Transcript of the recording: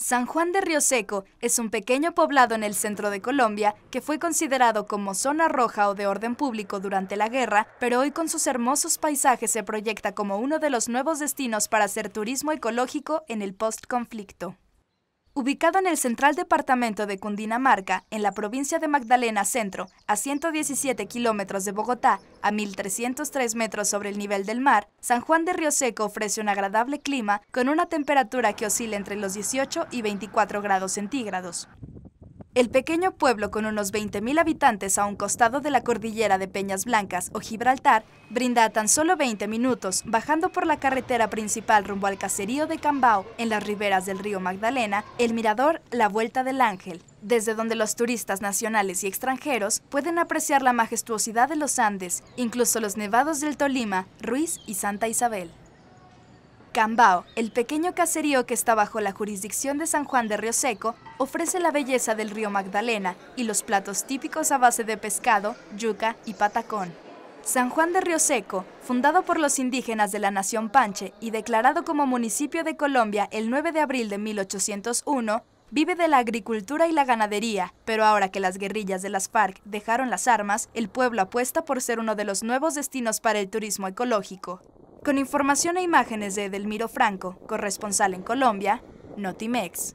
San Juan de Río Seco es un pequeño poblado en el centro de Colombia que fue considerado como zona roja o de orden público durante la guerra, pero hoy con sus hermosos paisajes se proyecta como uno de los nuevos destinos para hacer turismo ecológico en el postconflicto ubicado en el central departamento de Cundinamarca, en la provincia de Magdalena Centro, a 117 kilómetros de Bogotá, a 1.303 metros sobre el nivel del mar, San Juan de Río Seco ofrece un agradable clima con una temperatura que oscila entre los 18 y 24 grados centígrados. El pequeño pueblo con unos 20.000 habitantes a un costado de la cordillera de Peñas Blancas o Gibraltar brinda a tan solo 20 minutos bajando por la carretera principal rumbo al caserío de Cambao, en las riberas del río Magdalena, el mirador La Vuelta del Ángel, desde donde los turistas nacionales y extranjeros pueden apreciar la majestuosidad de los Andes, incluso los nevados del Tolima, Ruiz y Santa Isabel. Cambao, el pequeño caserío que está bajo la jurisdicción de San Juan de Río Seco, ofrece la belleza del río Magdalena y los platos típicos a base de pescado, yuca y patacón. San Juan de Río Seco, fundado por los indígenas de la nación Panche y declarado como municipio de Colombia el 9 de abril de 1801, vive de la agricultura y la ganadería, pero ahora que las guerrillas de las FARC dejaron las armas, el pueblo apuesta por ser uno de los nuevos destinos para el turismo ecológico. Con información e imágenes de Edelmiro Franco, corresponsal en Colombia, Notimex.